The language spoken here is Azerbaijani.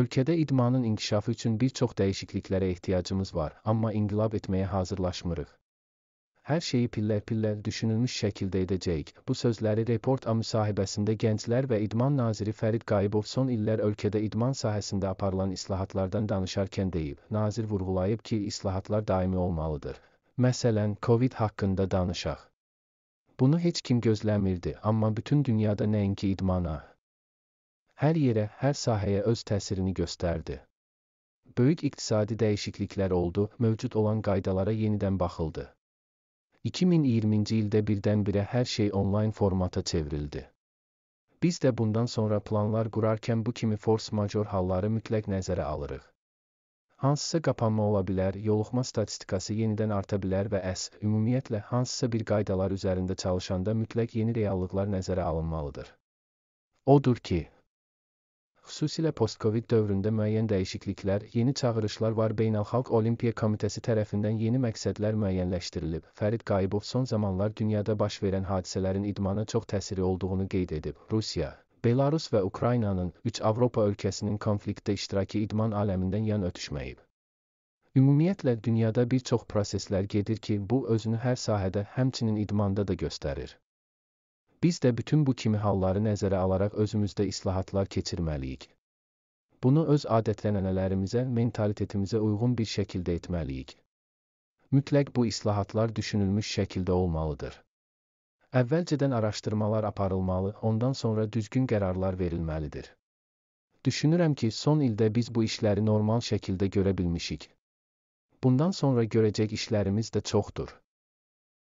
Ölkədə idmanın inkişafı üçün bir çox dəyişikliklərə ehtiyacımız var, amma inqilab etməyə hazırlaşmırıq. Hər şeyi pillər-pillər düşünülmüş şəkildə edəcəyik. Bu sözləri Report A müsahibəsində Gənclər və İdman Naziri Fərid Qayıbov son illər ölkədə idman sahəsində aparılan islahatlardan danışarkən deyib. Nazir vurğulayıb ki, islahatlar daimi olmalıdır. Məsələn, COVID haqqında danışaq. Bunu heç kim gözləmirdi, amma bütün dünyada nəinki idmana, hər yerə, hər sahəyə öz təsirini göstərdi. Böyük iqtisadi dəyişikliklər oldu, mövcud olan qaydalara yenidən baxıldı. 2020-ci ildə birdən-birə hər şey onlayn formata çevrildi. Biz də bundan sonra planlar qurarkən bu kimi force major halları mütləq nəzərə alırıq. Hansısa qapanma ola bilər, yoluxma statistikası yenidən arta bilər və əs, ümumiyyətlə hansısa bir qaydalar üzərində çalışanda mütləq yeni reallıqlar nəzərə alınmalıdır. Odur ki, xüsusilə post-Covid dövründə müəyyən dəyişikliklər, yeni çağırışlar var. Beynəlxalq Olimpiya Komitəsi tərəfindən yeni məqsədlər müəyyənləşdirilib. Fərid Qayibov son zamanlar dünyada baş verən hadisələrin idmana çox təsiri olduğunu qeyd edib. Rusiya, Belarus və Ukraynanın 3 Avropa ölkəsinin konfliktdə iştirakı idman aləmindən yan ötüşməyib. Ümumiyyətlə dünyada bir çox proseslər gedir ki, bu özünü hər sahədə, həmçinin idmanda da göstərir. Biz də bütün bu kimi halları nəzərə alaraq özümüzdə islahatlar keçirməliyik. Bunu öz adətlənənələrimizə, mentalitetimizə uyğun bir şəkildə etməliyik. Mütləq bu islahatlar düşünülmüş şəkildə olmalıdır. Əvvəlcədən araşdırmalar aparılmalı, ondan sonra düzgün qərarlar verilməlidir. Düşünürəm ki, son ildə biz bu işləri normal şəkildə görə bilmişik. Bundan sonra görəcək işlərimiz də çoxdur.